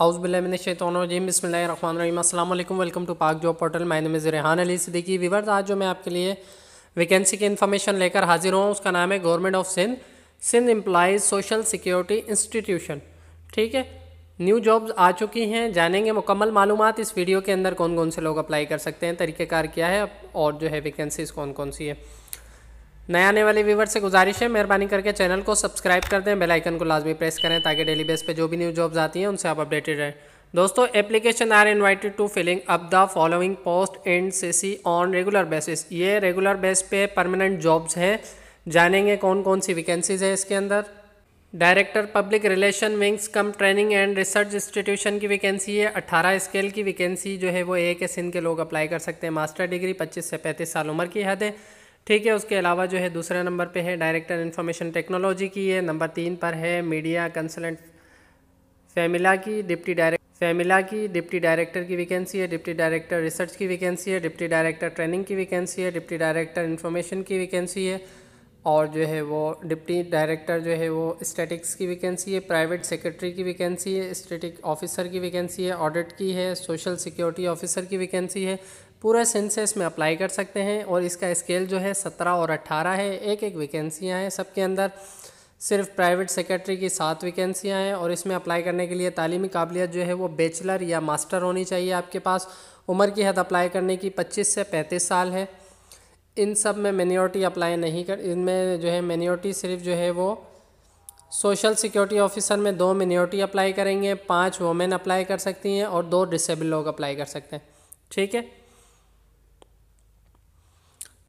हाउसबिल्लाशतम बसमीम अल्लाम welcome to Pak job portal my name is Rehan Ali से देखिए विवर्स आज जो मैं आपके लिए वैकेंसी की इन्फॉर्मेशन लेकर हाजिर हूँ उसका नाम है government of Sindh Sindh employees social security institution ठीक है न्यू जॉब्स आ चुकी हैं जानेंगे मुकम्मल मालूम इस वीडियो के अंदर कौन कौन से लोग अप्लाई कर सकते हैं तरीक़ेकार क्या है और जो है वैकेंसीज़ कौन कौन सी है नए आने वाले व्यूवर से गुजारिश है मेहरबानी करके चैनल को सब्सक्राइब कर दें बेल आइकन को लाजमी प्रेस करें ताकि डेली बेस पे जो भी न्यू जॉब्स आती हैं उनसे आप अपडेटेड रहें दोस्तों application are invited to filling up the following post and CC on regular basis ये रेगुलर बेस पे परमानेंट जॉब्स हैं जानेंगे कौन कौन सी वैकेंसीज है इसके अंदर director public relation wings cum training and research institution की वैकेंसी है 18 स्केल की वैकेंसी जो है वो ए के सिंध के लोग अप्लाई कर सकते हैं मास्टर डिग्री 25 से 35 साल उम्र की हद है ठीक है उसके अलावा जो है दूसरे नंबर पे है डायरेक्टर इन्फॉर्मेशन टेक्नोलॉजी की है नंबर तीन पर है मीडिया कंसल्टेंट फैमिला की डिप्टी डायरेक्ट फैमिला की डिप्टी डायरेक्टर की वैकेंसी है डिप्टी डायरेक्टर रिसर्च की वैकेंसी है डिप्टी डायरेक्टर ट्रेनिंग की वैकेंसी है डिप्टी डायरेक्टर इन्फॉर्मेशन की वैकेंसी है और जो है वो डिप्टी डायरेक्टर जो है वो स्टैटिक्स की वैकेंसी है प्राइवेट सेक्रेटरी की वैकेंसी है स्टैटिक ऑफिसर की वैकेंसी है ऑडिट की है सोशल सिक्योरिटी ऑफिसर की वैकेंसी है पूरा सेंसेस में अप्लाई कर सकते हैं और इसका स्केल जो है सत्रह और अट्ठारह है एक एक वैकेंसियाँ हैं सबके अंदर सिर्फ प्राइवेट सेक्रेटरी की सात वैकेंसियाँ हैं और इसमें अप्लाई करने के लिए तालीमी काबिलियत जो है वो बेचलर या मास्टर होनी चाहिए आपके पास उम्र की हद अप्लाई करने की पच्चीस से पैंतीस साल है इन सब में मेन्योरिटी अप्लाई नहीं कर इनमें जो है मेन्योरिटी सिर्फ जो है वो सोशल सिक्योरिटी ऑफिसर में दो मिन्योरिटी अप्लाई करेंगे पांच वोमेन अप्लाई कर सकती हैं और दो डिसेबल लोग अप्लाई कर सकते हैं ठीक है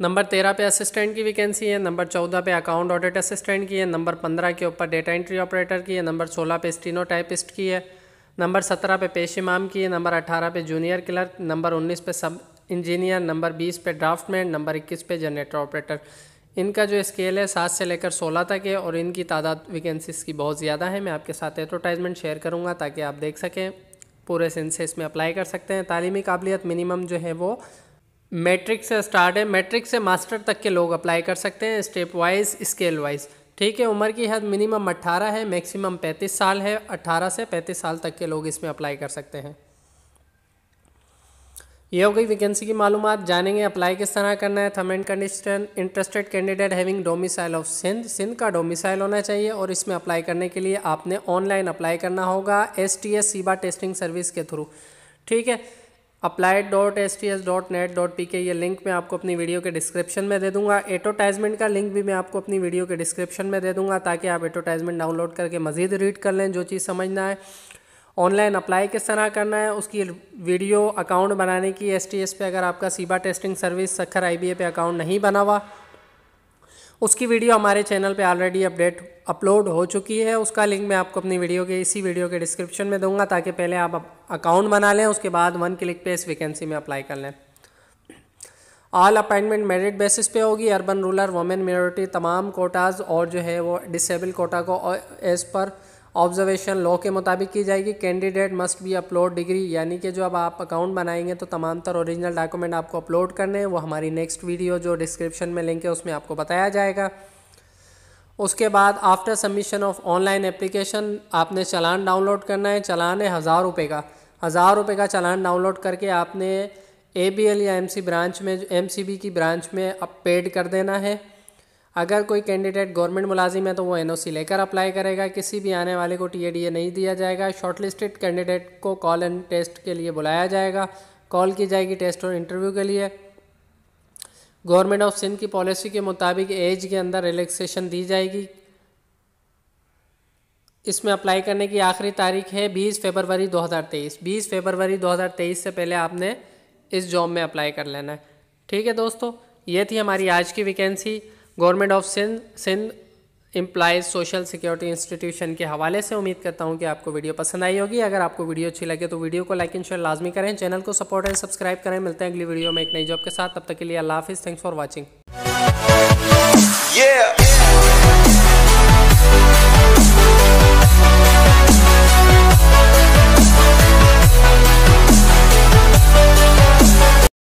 नंबर तेरह पे असिस्टेंट की वैकेंसी है नंबर चौदह पे अकाउंट ऑडिट असिस्टेंट की है नंबर पंद्रह के ऊपर डेटा एंट्री ऑपरेटर की है नंबर सोलह पे स्टीनो टाइपिस्ट की है नंबर सत्रह पे पेश इमाम की है नंबर अठारह पे जूनियर क्लर्क नंबर उन्नीस पे सब इंजीनियर नंबर बीस पे ड्राफ्टमैन नंबर इक्कीस पे जनरेटर ऑपरेटर इनका जो स्केल है सात से लेकर सोलह तक है और इनकी तादाद वैकेंसीज की बहुत ज़्यादा है मैं आपके साथ एडवर्टाइजमेंट शेयर करूँगा ताकि आप देख सकें पूरे सेंसेस में अप्लाई कर सकते हैं तालीमी काबिलियत मिनिमम जो है वो मैट्रिक से स्टार्ट है मैट्रिक से मास्टर तक के लोग अप्लाई कर सकते हैं स्टेप वाइज स्केल वाइज ठीक है उम्र की हद मिनिमम 18 है मैक्सिमम 35 साल है 18 से 35 साल तक के लोग इसमें अप्लाई कर सकते हैं ये हो गई वैकेंसी की मालूम जानेंगे अप्लाई किस तरह करना है term and condition interested candidate having domicile of Sindh Sindh का डोमिसाइल होना चाहिए और इसमें अप्लाई करने के लिए आपने ऑनलाइन अप्लाई करना होगा S T S SIBA testing service के थ्रू ठीक है apply dot S T S dot net dot P K ये लिंक मैं आपको अपनी वीडियो के डिस्क्रिप्शन में दे दूंगा एडवर्टाइजमेंट का लिंक भी मैं आपको अपनी वीडियो के डिस्क्रिप्शन में दे दूंगा ताकि आप एडवर्टाइजमेंट डाउनलोड करके मजीद रीड कर लें जो चीज़ समझना है ऑनलाइन अप्लाई किस तरह करना है उसकी वीडियो अकाउंट बनाने की एस टी एस पे अगर आपका SIBA testing service Sukkur I B A पे अकाउंट नहीं बना हुआ उसकी वीडियो हमारे चैनल पे ऑलरेडी अपडेट अपलोड हो चुकी है उसका लिंक मैं आपको अपनी वीडियो के इसी वीडियो के डिस्क्रिप्शन में दूंगा ताकि पहले आप अकाउंट बना लें उसके बाद वन क्लिक पे इस वैकेंसी में अप्लाई कर लें ऑल अपॉइंटमेंट मेरिट बेसिस पे होगी अर्बन रूरल वोमेन मिनोरिटी तमाम कोटाज और जो है वो डिसेबल कोटा को एज़ पर ऑब्जर्वेशन लॉ के मुताबिक की जाएगी candidate must be upload degree यानी कि जो अब आप अकाउंट बनाएंगे तो तमाम तर ओरिजिनल डॉक्यूमेंट आपको अपलोड करने हैं वो हमारी नेक्स्ट वीडियो जो डिस्क्रिप्शन में लिंक है उसमें आपको बताया जाएगा उसके बाद after submission of online application आपने चालान डाउनलोड करना है चालान है हज़ार रुपये का हज़ार रुपये का चलान डाउनलोड करके आपने ए या एम ब्रांच में एम की ब्रांच में अब पेड कर देना है अगर कोई कैंडिडेट गवर्नमेंट मुलाजिम है तो वो एनओसी लेकर अप्लाई करेगा किसी भी आने वाले को टीएडीए नहीं दिया जाएगा शॉर्टलिस्टेड कैंडिडेट को कॉल एंड टेस्ट के लिए बुलाया जाएगा कॉल की जाएगी टेस्ट और इंटरव्यू के लिए गवर्नमेंट ऑफ सिंध की पॉलिसी के मुताबिक एज के अंदर रिलैक्सेशन दी जाएगी इसमें अप्लाई करने की आखिरी तारीख है 20 फरवरी 2023 20 फरवरी 2023 से पहले आपने इस जॉब में अप्लाई कर लेना है ठीक है दोस्तों ये थी हमारी आज की vacancy government of Sindh Sindh employees social security institution के हवाले से उम्मीद करता हूँ कि आपको वीडियो पसंद आई होगी अगर आपको वीडियो अच्छी लगे तो वीडियो को लाइक एंड शेयर लाजमी करें चैनल को सपोर्ट एंड सब्सक्राइब करें मिलते हैं अगली वीडियो में एक नई जॉब के साथ तब तक के लिए अल्लाह हाफिज़ थैंक्स फॉर वॉचिंग